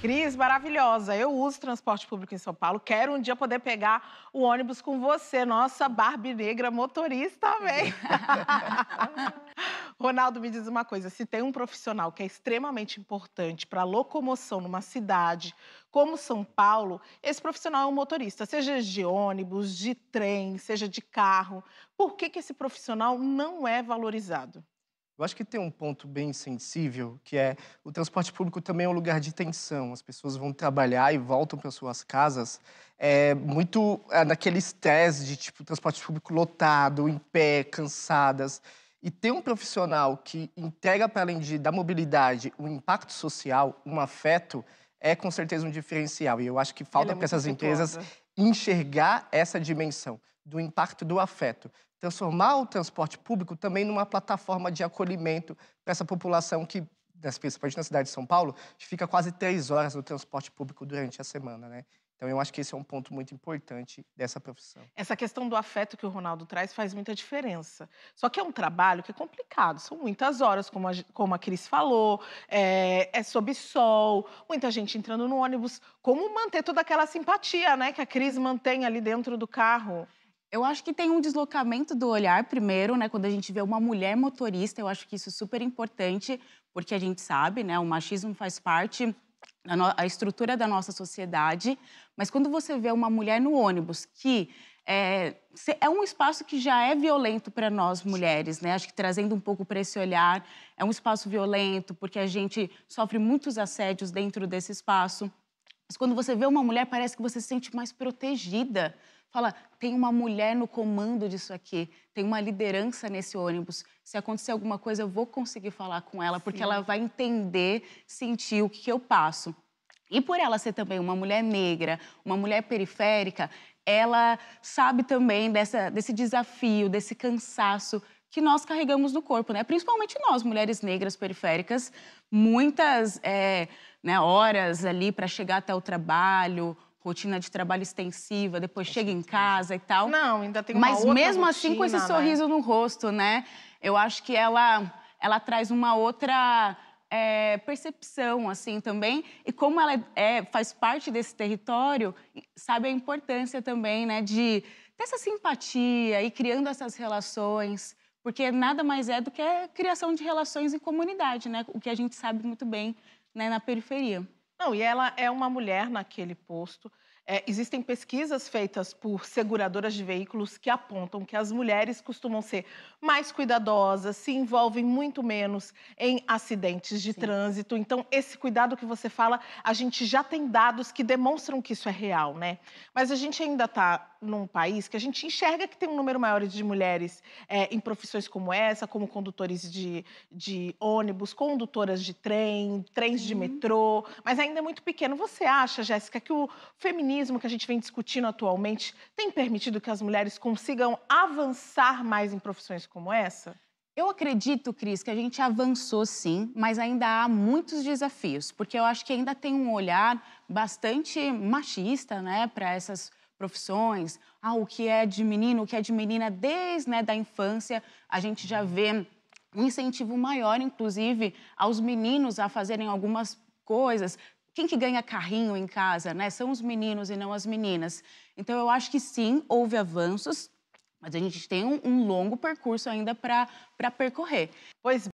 Cris, maravilhosa. Eu uso transporte público em São Paulo. Quero um dia poder pegar o ônibus com você, nossa Barbie negra motorista também. Ronaldo, me diz uma coisa: se tem um profissional que é extremamente importante para a locomoção numa cidade como São Paulo, esse profissional é um motorista, seja de ônibus, de trem, seja de carro. Por que, que esse profissional não é valorizado? Eu acho que tem um ponto bem sensível, que é o transporte público também é um lugar de tensão. As pessoas vão trabalhar e voltam para suas casas é, muito é, naquele estresse de tipo transporte público lotado, em pé, cansadas. E ter um profissional que entrega para além de, da mobilidade um impacto social, um afeto, é com certeza um diferencial. E eu acho que falta é para essas empresas enxergar essa dimensão do impacto do afeto. Transformar o transporte público também numa plataforma de acolhimento para essa população que, principalmente na cidade de São Paulo, fica quase três horas no transporte público durante a semana, né? Então, eu acho que esse é um ponto muito importante dessa profissão. Essa questão do afeto que o Ronaldo traz faz muita diferença. Só que é um trabalho que é complicado, são muitas horas, como a, como a Cris falou, é, é sob sol, muita gente entrando no ônibus. Como manter toda aquela simpatia né, que a Cris mantém ali dentro do carro? Eu acho que tem um deslocamento do olhar primeiro, né? Quando a gente vê uma mulher motorista, eu acho que isso é super importante, porque a gente sabe, né? O machismo faz parte da estrutura da nossa sociedade. Mas quando você vê uma mulher no ônibus que é, é um espaço que já é violento para nós mulheres, né? Acho que trazendo um pouco para esse olhar, é um espaço violento, porque a gente sofre muitos assédios dentro desse espaço. Mas quando você vê uma mulher, parece que você se sente mais protegida fala: tem uma mulher no comando disso aqui, tem uma liderança nesse ônibus. Se acontecer alguma coisa, eu vou conseguir falar com ela, Sim. porque ela vai entender, sentir o que, que eu passo. E por ela ser também uma mulher negra, uma mulher periférica, ela sabe também dessa, desse desafio, desse cansaço que nós carregamos no corpo, né? Principalmente nós, mulheres negras periféricas, muitas é, né, horas ali para chegar até o trabalho, rotina de trabalho extensiva, depois chega em casa e tal. Não, ainda tem uma Mas outra mesmo assim, rotina, assim com esse né? sorriso no rosto, né? Eu acho que ela ela traz uma outra é, percepção assim também e como ela é, é, faz parte desse território sabe a importância também né de ter essa simpatia e criando essas relações porque nada mais é do que a criação de relações em comunidade né o que a gente sabe muito bem né, na periferia não, e ela é uma mulher naquele posto é, existem pesquisas feitas por seguradoras de veículos que apontam que as mulheres costumam ser mais cuidadosas, se envolvem muito menos em acidentes de Sim. trânsito. Então, esse cuidado que você fala, a gente já tem dados que demonstram que isso é real, né? Mas a gente ainda está num país que a gente enxerga que tem um número maior de mulheres é, em profissões como essa, como condutores de, de ônibus, condutoras de trem, trens de metrô, mas ainda é muito pequeno. Você acha, Jéssica, que o feminismo feminismo que a gente vem discutindo atualmente tem permitido que as mulheres consigam avançar mais em profissões como essa? Eu acredito, Cris, que a gente avançou sim, mas ainda há muitos desafios, porque eu acho que ainda tem um olhar bastante machista, né, para essas profissões. Ah, o que é de menino, o que é de menina desde né, da infância, a gente já vê um incentivo maior, inclusive, aos meninos a fazerem algumas coisas, quem que ganha carrinho em casa, né? São os meninos e não as meninas. Então eu acho que sim, houve avanços, mas a gente tem um, um longo percurso ainda para percorrer. Pois